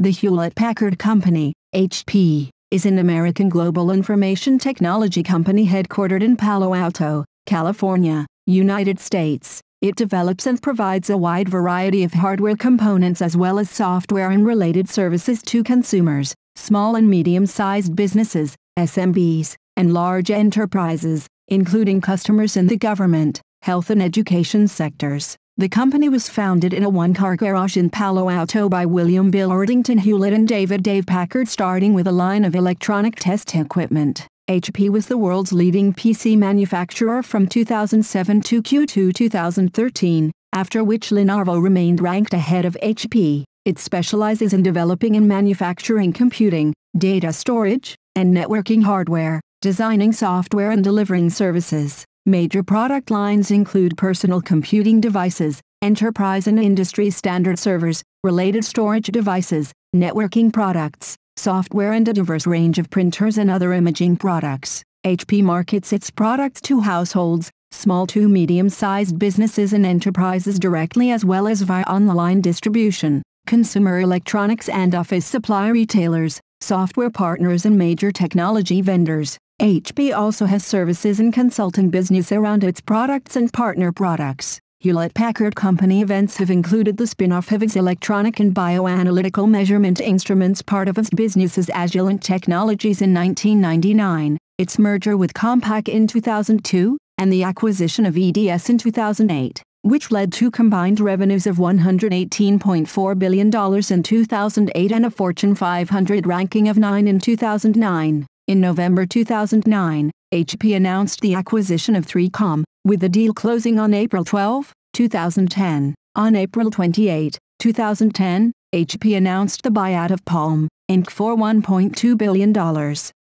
The Hewlett-Packard Company, HP, is an American global information technology company headquartered in Palo Alto, California, United States. It develops and provides a wide variety of hardware components as well as software and related services to consumers, small and medium-sized businesses, SMBs, and large enterprises, including customers in the government, health and education sectors. The company was founded in a one-car garage in Palo Alto by William Bill Ordington Hewlett and David Dave Packard starting with a line of electronic test equipment. HP was the world's leading PC manufacturer from 2007 to Q2 2013, after which Lenovo remained ranked ahead of HP. It specializes in developing and manufacturing computing, data storage, and networking hardware, designing software and delivering services. Major product lines include personal computing devices, enterprise and industry standard servers, related storage devices, networking products, software and a diverse range of printers and other imaging products. HP markets its products to households, small to medium-sized businesses and enterprises directly as well as via online distribution, consumer electronics and office supply retailers, software partners and major technology vendors. HP also has services and consulting business around its products and partner products. Hewlett-Packard Company events have included the spin-off of its electronic and bioanalytical measurement instruments part of its business as Agilent Technologies in 1999, its merger with Compaq in 2002, and the acquisition of EDS in 2008, which led to combined revenues of $118.4 billion in 2008 and a Fortune 500 ranking of 9 in 2009. In November 2009, HP announced the acquisition of 3Com, with the deal closing on April 12, 2010. On April 28, 2010, HP announced the buyout of Palm, Inc. for $1.2 billion.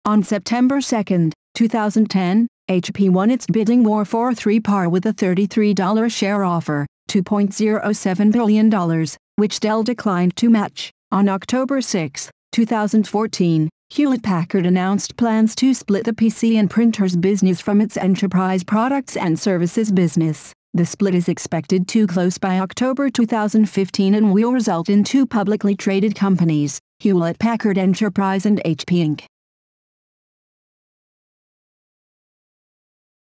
On September 2, 2010, HP won its bidding war for 3 par with a $33 share offer, $2.07 billion, which Dell declined to match. On October 6, 2014, Hewlett-Packard announced plans to split the PC and printers business from its enterprise products and services business. The split is expected to close by October 2015 and will result in two publicly traded companies, Hewlett-Packard Enterprise and HP Inc.